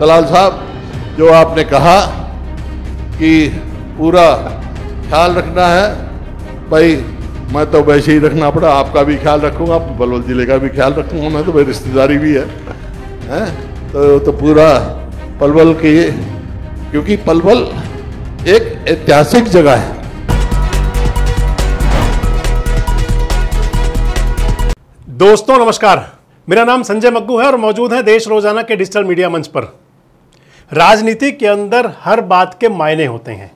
दलाल साहब जो आपने कहा कि पूरा ख्याल रखना है भाई मैं तो वैसे ही रखना पड़ा आपका भी ख्याल रखूँगा बलौल जिले का भी ख्याल रखूँगा मैं तो भाई रिश्तेदारी भी है हैं तो तो पूरा पलवल के क्योंकि पलवल एक ऐतिहासिक जगह है दोस्तों नमस्कार मेरा नाम संजय मग्गू है और मौजूद है देश रोजाना के डिजिटल मीडिया मंच पर राजनीति के अंदर हर बात के मायने होते हैं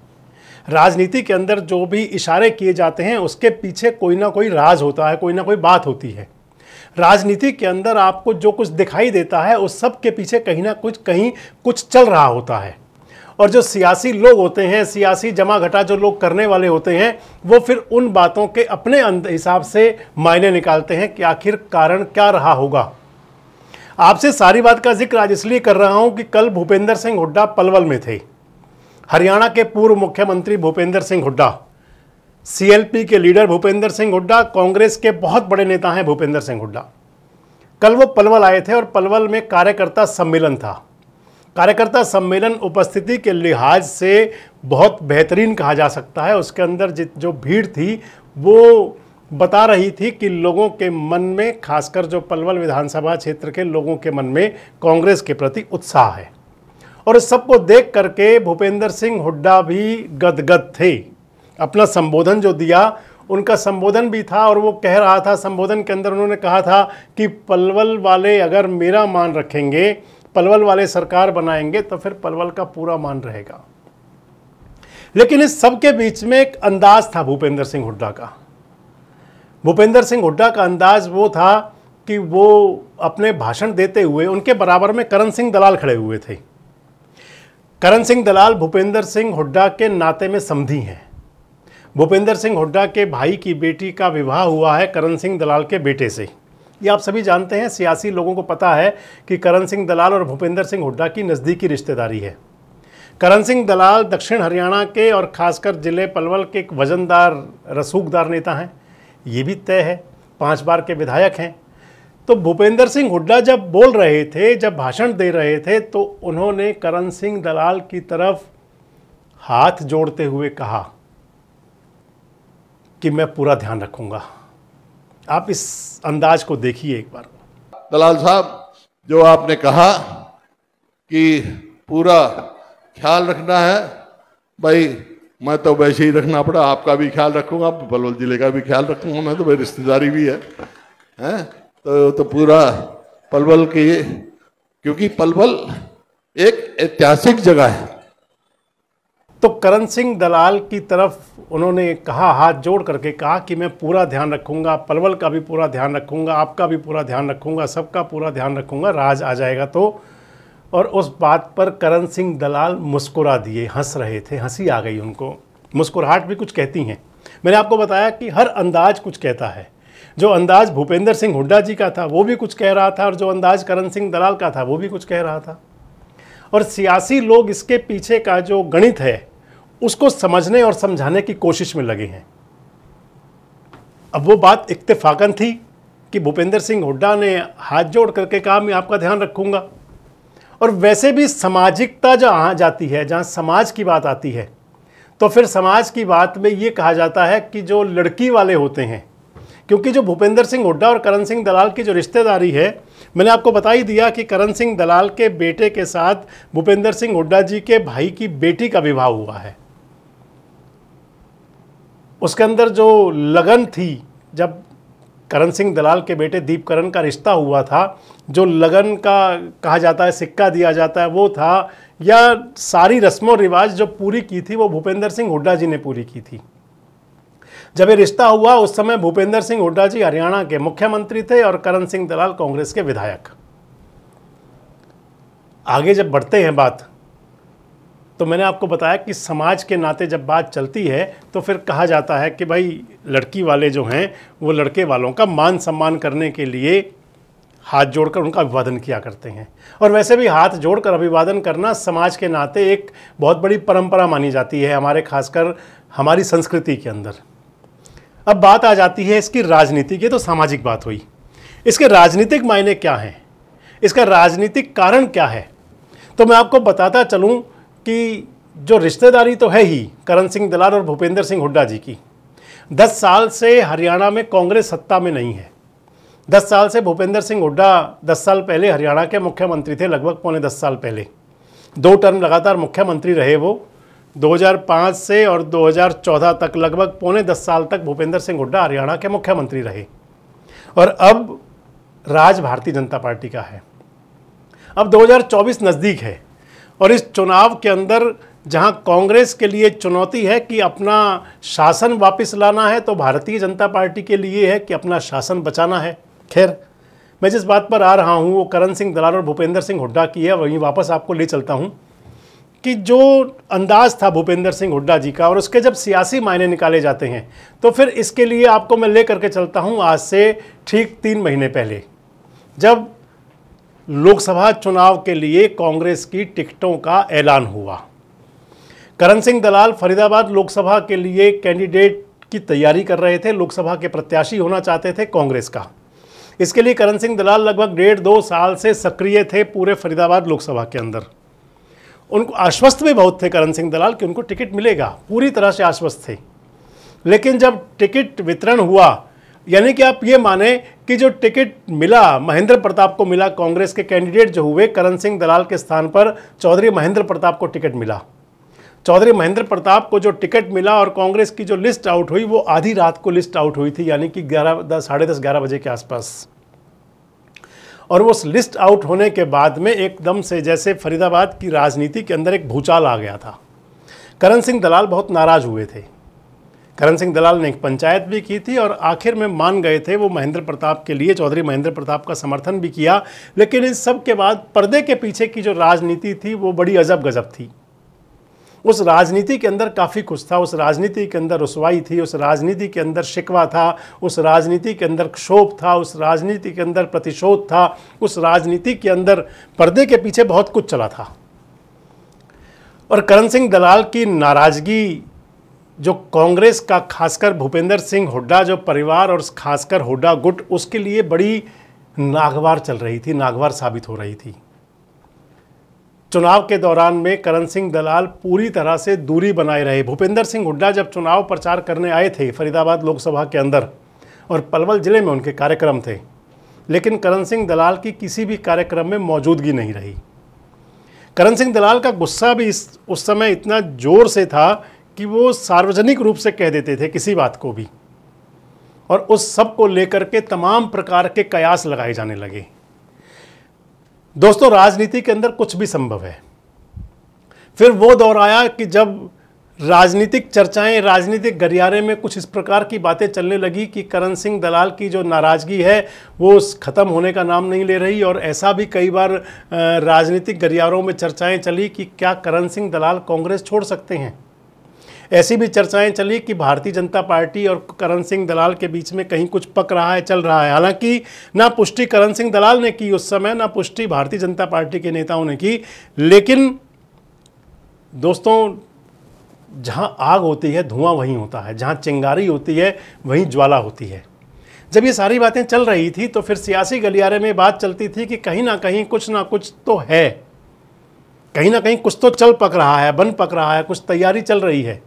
राजनीति के अंदर जो भी इशारे किए जाते हैं उसके पीछे कोई ना कोई राज होता है कोई ना कोई बात होती है राजनीति के अंदर आपको जो कुछ दिखाई देता है उस सब के पीछे कहीं ना कुछ कहीं कुछ चल रहा होता है और जो सियासी लोग होते हैं सियासी जमा घटा जो लोग करने वाले होते हैं वो फिर उन बातों के अपने हिसाब से मायने निकालते हैं कि आखिर कारण क्या रहा होगा आपसे सारी बात का जिक्र आज इसलिए कर रहा हूं कि कल भूपेंद्र सिंह हुड्डा पलवल में थे हरियाणा के पूर्व मुख्यमंत्री भूपेंद्र सिंह हुड्डा सीएलपी के लीडर भूपेंद्र सिंह हुड्डा कांग्रेस के बहुत बड़े नेता हैं भूपेंद्र सिंह हुड्डा कल वो पलवल आए थे और पलवल में कार्यकर्ता सम्मेलन था कार्यकर्ता सम्मेलन उपस्थिति के लिहाज से बहुत बेहतरीन कहा जा सकता है उसके अंदर जित जो भीड़ थी वो बता रही थी कि लोगों के मन में खासकर जो पलवल विधानसभा क्षेत्र के लोगों के मन में कांग्रेस के प्रति उत्साह है और इस सबको देख करके भूपेंद्र सिंह हुड्डा भी गदगद थे अपना संबोधन जो दिया उनका संबोधन भी था और वो कह रहा था संबोधन के अंदर उन्होंने कहा था कि पलवल वाले अगर मेरा मान रखेंगे पलवल वाले सरकार बनाएंगे तो फिर पलवल का पूरा मान रहेगा लेकिन इस सब के बीच में एक अंदाज था भूपेंद्र सिंह हुड्डा का भूपेंद्र सिंह हुड्डा का अंदाज वो था कि वो अपने भाषण देते हुए उनके बराबर में करण सिंह दलाल खड़े हुए थे करण सिंह दलाल भूपेंद्र सिंह हुड्डा के नाते में समझी हैं भूपेंद्र सिंह हुड्डा के भाई की बेटी का विवाह हुआ है करण सिंह दलाल के बेटे से ये आप सभी जानते हैं सियासी लोगों को पता है कि करण सिंह दलाल और भूपेंद्र सिंह हुड्डा की नज़दीकी रिश्तेदारी है करण सिंह दलाल दक्षिण हरियाणा के और ख़ासकर ज़िले पलवल के एक वजनदार रसूखदार नेता हैं ये भी तय है पांच बार के विधायक हैं तो भूपेंद्र सिंह हुड्डा जब बोल रहे थे जब भाषण दे रहे थे तो उन्होंने करण सिंह दलाल की तरफ हाथ जोड़ते हुए कहा कि मैं पूरा ध्यान रखूंगा आप इस अंदाज को देखिए एक बार दलाल साहब जो आपने कहा कि पूरा ख्याल रखना है भाई मैं तो वैसे ही रखना पड़ा आपका भी ख्याल रखूंगा बलवल जिले का भी ख्याल रखूंगा मैं तो मेरी रिश्तेदारी भी है हैं तो तो पूरा पलवल की क्योंकि पलवल एक ऐतिहासिक जगह है तो करण सिंह दलाल की तरफ उन्होंने कहा हाथ जोड़ करके कहा कि मैं पूरा ध्यान रखूंगा पलवल का भी पूरा ध्यान रखूंगा आपका भी पूरा ध्यान रखूंगा सबका पूरा ध्यान रखूंगा राज आ जाएगा तो और उस बात पर करण सिंह दलाल मुस्कुरा दिए हंस रहे थे हंसी आ गई उनको मुस्कुराहट भी कुछ कहती हैं मैंने आपको बताया कि हर अंदाज कुछ कहता है जो अंदाज भूपेंद्र सिंह हुड्डा जी का था वो भी कुछ कह रहा था और जो अंदाज करण सिंह दलाल का था वो भी कुछ कह रहा था और सियासी लोग इसके पीछे का जो गणित है उसको समझने और समझाने की कोशिश में लगे हैं अब वो बात इत्तेफाकन थी कि भूपेंद्र सिंह हुड्डा ने हाथ जोड़ करके कहा मैं आपका ध्यान रखूंगा और वैसे भी सामाजिकता जो आ जाती है जहाँ समाज की बात आती है तो फिर समाज की बात में ये कहा जाता है कि जो लड़की वाले होते हैं क्योंकि जो भूपेंद्र सिंह हुड्डा और करण सिंह दलाल की जो रिश्तेदारी है मैंने आपको बता ही दिया कि करण सिंह दलाल के बेटे के साथ भूपेंद्र सिंह हुड्डा जी के भाई की बेटी का विवाह हुआ है उसके अंदर जो लगन थी जब करण सिंह दलाल के बेटे दीपकरण का रिश्ता हुआ था जो लगन का कहा जाता है सिक्का दिया जाता है वो था या सारी रस्मों रिवाज जो पूरी की थी वो भूपेंद्र सिंह हुड्डा जी ने पूरी की थी जब ये रिश्ता हुआ उस समय भूपेंद्र सिंह हुड्डा जी हरियाणा के मुख्यमंत्री थे और करण सिंह दलाल कांग्रेस के विधायक आगे जब बढ़ते हैं बात तो मैंने आपको बताया कि समाज के नाते जब बात चलती है तो फिर कहा जाता है कि भाई लड़की वाले जो हैं वो लड़के वालों का मान सम्मान करने के लिए हाथ जोड़कर उनका अभिवादन किया करते हैं और वैसे भी हाथ जोड़कर अभिवादन करना समाज के नाते एक बहुत बड़ी परंपरा मानी जाती है हमारे खासकर हमारी संस्कृति के अंदर अब बात आ जाती है इसकी राजनीति की तो सामाजिक बात हुई इसके राजनीतिक मायने क्या हैं इसका राजनीतिक कारण क्या है तो मैं आपको बताता चलूँ कि जो रिश्तेदारी तो है ही करण सिंह दलाल और भूपेंद्र सिंह हुड्डा जी की दस साल से हरियाणा में कांग्रेस सत्ता में नहीं है दस साल से भूपेंद्र सिंह हुड्डा दस साल पहले हरियाणा के मुख्यमंत्री थे लगभग पौने दस साल पहले दो टर्म लगातार मुख्यमंत्री रहे वो 2005 से और 2014 तक लगभग पौने दस साल तक भूपेंद्र सिंह हुड्डा हरियाणा के मुख्यमंत्री रहे और अब राज भारतीय जनता पार्टी का है अब 2024 नज़दीक है और इस चुनाव के अंदर जहां कांग्रेस के लिए चुनौती है कि अपना शासन वापस लाना है तो भारतीय जनता पार्टी के लिए है कि अपना शासन बचाना है खैर मैं जिस बात पर आ रहा हूं वो करण सिंह दलाल और भूपेंद्र सिंह हुड्डा की है वहीं वापस आपको ले चलता हूं कि जो अंदाज था भूपेंद्र सिंह हुड्डा जी का और उसके जब सियासी मायने निकाले जाते हैं तो फिर इसके लिए आपको मैं ले करके चलता हूँ आज से ठीक तीन महीने पहले जब लोकसभा चुनाव के लिए कांग्रेस की टिकटों का ऐलान हुआ करण सिंह दलाल फरीदाबाद लोकसभा के लिए कैंडिडेट की तैयारी कर रहे थे लोकसभा के प्रत्याशी होना चाहते थे कांग्रेस का इसके लिए करण सिंह दलाल लगभग डेढ़ दो साल से सक्रिय थे पूरे फरीदाबाद लोकसभा के अंदर उनको आश्वस्त भी बहुत थे करण सिंह दलाल कि उनको टिकट मिलेगा पूरी तरह से आश्वस्त थे लेकिन जब टिकट वितरण हुआ यानी कि आप ये माने कि जो टिकट मिला महेंद्र प्रताप को मिला कांग्रेस के कैंडिडेट जो हुए करण सिंह दलाल के स्थान पर चौधरी महेंद्र प्रताप को टिकट मिला चौधरी महेंद्र प्रताप को जो टिकट मिला और कांग्रेस की जो लिस्ट आउट हुई वो आधी रात को लिस्ट आउट हुई थी यानी कि ग्यारह दस साढ़े दस ग्यारह बजे के आसपास और उस लिस्ट आउट होने के बाद में एकदम से जैसे फरीदाबाद की राजनीति के अंदर एक भूचाल आ गया था करण सिंह दलाल बहुत नाराज़ हुए थे करण सिंह दलाल ने एक पंचायत भी की थी और आखिर में मान गए थे वो महेंद्र प्रताप के लिए चौधरी महेंद्र प्रताप का समर्थन भी किया लेकिन इस सब के बाद पर्दे के पीछे की जो राजनीति थी वो बड़ी अजब गजब थी उस राजनीति के अंदर काफ़ी कुछ था उस राजनीति के अंदर रसवाई थी उस राजनीति के अंदर शिकवा था उस राजनीति के अंदर क्षोभ था उस राजनीति के अंदर प्रतिशोध था उस राजनीति के अंदर पर्दे के पीछे बहुत कुछ चला था और करण सिंह दलाल की नाराज़गी जो कांग्रेस का खासकर भूपेंद्र सिंह हुड्डा जो परिवार और खासकर हुड्डा गुट उसके लिए बड़ी नागवार चल रही थी नागवार साबित हो रही थी चुनाव के दौरान में करण सिंह दलाल पूरी तरह से दूरी बनाए रहे भूपेंद्र सिंह हुड्डा जब चुनाव प्रचार करने आए थे फरीदाबाद लोकसभा के अंदर और पलवल ज़िले में उनके कार्यक्रम थे लेकिन करण सिंह दलाल की किसी भी कार्यक्रम में मौजूदगी नहीं रही करण सिंह दलाल का गुस्सा भी इस उस समय इतना ज़ोर से था कि वो सार्वजनिक रूप से कह देते थे किसी बात को भी और उस सब को लेकर के तमाम प्रकार के कयास लगाए जाने लगे दोस्तों राजनीति के अंदर कुछ भी संभव है फिर वो दौर आया कि जब राजनीतिक चर्चाएं राजनीतिक गलियारे में कुछ इस प्रकार की बातें चलने लगी कि करण सिंह दलाल की जो नाराज़गी है वो ख़त्म होने का नाम नहीं ले रही और ऐसा भी कई बार राजनीतिक गलियारों में चर्चाएं चली कि क्या करण सिंह दलाल कांग्रेस छोड़ सकते हैं ऐसी भी चर्चाएं चली कि भारतीय जनता पार्टी और करण सिंह दलाल के बीच में कहीं कुछ पक रहा है चल रहा है हालांकि ना पुष्टि करण सिंह दलाल ने की उस समय ना पुष्टि भारतीय जनता पार्टी के नेताओं ने की लेकिन दोस्तों जहाँ आग होती है धुआं वहीं होता है जहाँ चिंगारी होती है वहीं ज्वाला होती है जब ये सारी बातें चल रही थी तो फिर सियासी गलियारे में बात चलती थी कि कहीं ना कहीं कुछ ना कुछ तो है कहीं ना कहीं कुछ तो चल पक रहा है बन पक रहा है कुछ तैयारी चल रही है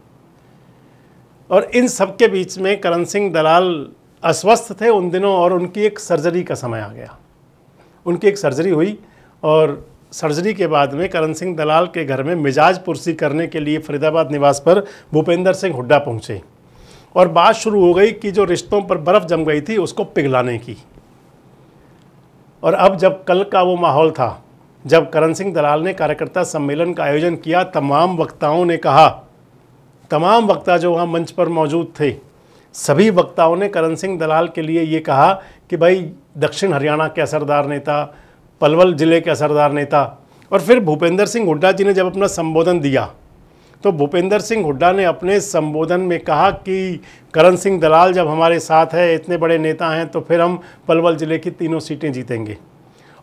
और इन सब के बीच में करण सिंह दलाल अस्वस्थ थे उन दिनों और उनकी एक सर्जरी का समय आ गया उनकी एक सर्जरी हुई और सर्जरी के बाद में करण सिंह दलाल के घर में मिजाज पुरसी करने के लिए फरीदाबाद निवास पर भूपेंद्र सिंह हुड्डा पहुँचे और बात शुरू हो गई कि जो रिश्तों पर बर्फ़ जम गई थी उसको पिघलाने की और अब जब कल का वो माहौल था जब करण सिंह दलाल ने कार्यकर्ता सम्मेलन का आयोजन किया तमाम वक्ताओं ने कहा तमाम वक्ता जो वहाँ मंच पर मौजूद थे सभी वक्ताओं ने करण सिंह दलाल के लिए ये कहा कि भाई दक्षिण हरियाणा के असरदार नेता पलवल ज़िले के असरदार नेता और फिर भूपेंद्र सिंह हुड्डा जी ने जब अपना संबोधन दिया तो भूपेंद्र सिंह हुड्डा ने अपने संबोधन में कहा कि करण सिंह दलाल जब हमारे साथ है इतने बड़े नेता हैं तो फिर हम पलवल ज़िले की तीनों सीटें जीतेंगे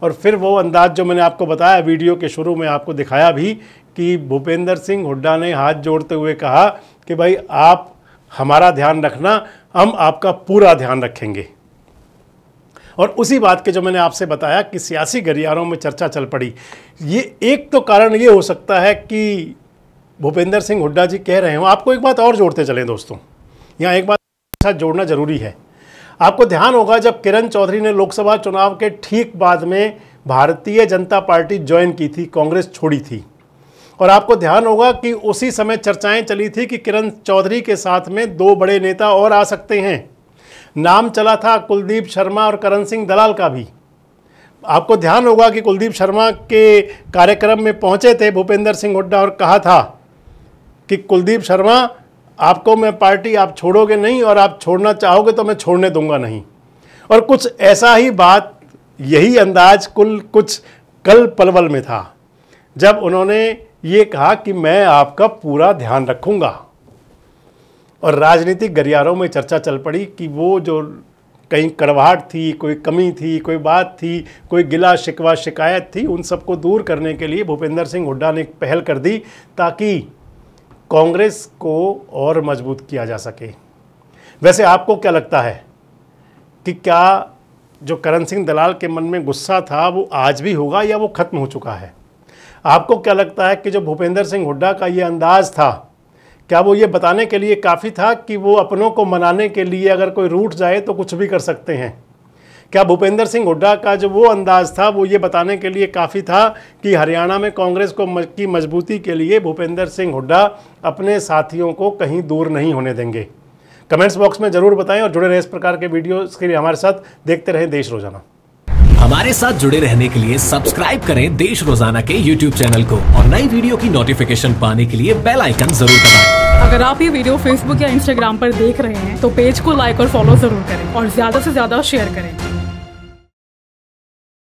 और फिर वो अंदाज जो मैंने आपको बताया वीडियो के शुरू में आपको दिखाया भी कि भूपेंद्र सिंह हुड्डा ने हाथ जोड़ते हुए कहा कि भाई आप हमारा ध्यान रखना हम आपका पूरा ध्यान रखेंगे और उसी बात के जो मैंने आपसे बताया कि सियासी गलियारों में चर्चा चल पड़ी ये एक तो कारण ये हो सकता है कि भूपेंद्र सिंह हुड्डा जी कह रहे हो आपको एक बात और जोड़ते चलें दोस्तों यहाँ एक बात साथ जोड़ना ज़रूरी है आपको ध्यान होगा जब किरण चौधरी ने लोकसभा चुनाव के ठीक बाद में भारतीय जनता पार्टी ज्वाइन की थी कांग्रेस छोड़ी थी और आपको ध्यान होगा कि उसी समय चर्चाएं चली थी कि किरण चौधरी के साथ में दो बड़े नेता और आ सकते हैं नाम चला था कुलदीप शर्मा और करण सिंह दलाल का भी आपको ध्यान होगा कि कुलदीप शर्मा के कार्यक्रम में पहुंचे थे भूपेंद्र सिंह हुड्डा और कहा था कि कुलदीप शर्मा आपको मैं पार्टी आप छोड़ोगे नहीं और आप छोड़ना चाहोगे तो मैं छोड़ने दूंगा नहीं और कुछ ऐसा ही बात यही अंदाज कुल कुछ कल पलवल में था जब उन्होंने ये कहा कि मैं आपका पूरा ध्यान रखूंगा और राजनीतिक गलियारों में चर्चा चल पड़ी कि वो जो कहीं कड़वाहट थी कोई कमी थी कोई बात थी कोई गिला शिकवा शिकायत थी उन सबको दूर करने के लिए भूपेंद्र सिंह हुड्डा ने पहल कर दी ताकि कांग्रेस को और मजबूत किया जा सके वैसे आपको क्या लगता है कि क्या जो करण सिंह दलाल के मन में गुस्सा था वो आज भी होगा या वो ख़त्म हो चुका है आपको क्या लगता है कि जो भूपेंद्र सिंह हुड्डा का ये अंदाज़ था क्या वो ये बताने के लिए काफ़ी था कि वो अपनों को मनाने के लिए अगर कोई रूठ जाए तो कुछ भी कर सकते हैं क्या भूपेंद्र सिंह हुड्डा का जो वो अंदाज था वो ये बताने के लिए काफ़ी था कि हरियाणा में कांग्रेस को की मजबूती के लिए भूपेंद्र सिंह हुड्डा अपने साथियों को कहीं दूर नहीं होने देंगे कमेंट्स बॉक्स में ज़रूर बताएं और जुड़े रहे इस प्रकार के वीडियो के लिए हमारे साथ देखते रहें देश रोजाना हमारे साथ जुड़े रहने के लिए सब्सक्राइब करें देश रोजाना के YouTube चैनल को और नई वीडियो की नोटिफिकेशन पाने के लिए बेल आइकन जरूर दबाएं। अगर आप ये वीडियो Facebook या Instagram पर देख रहे हैं तो पेज को लाइक और फॉलो जरूर करें और ज्यादा से ज्यादा शेयर करें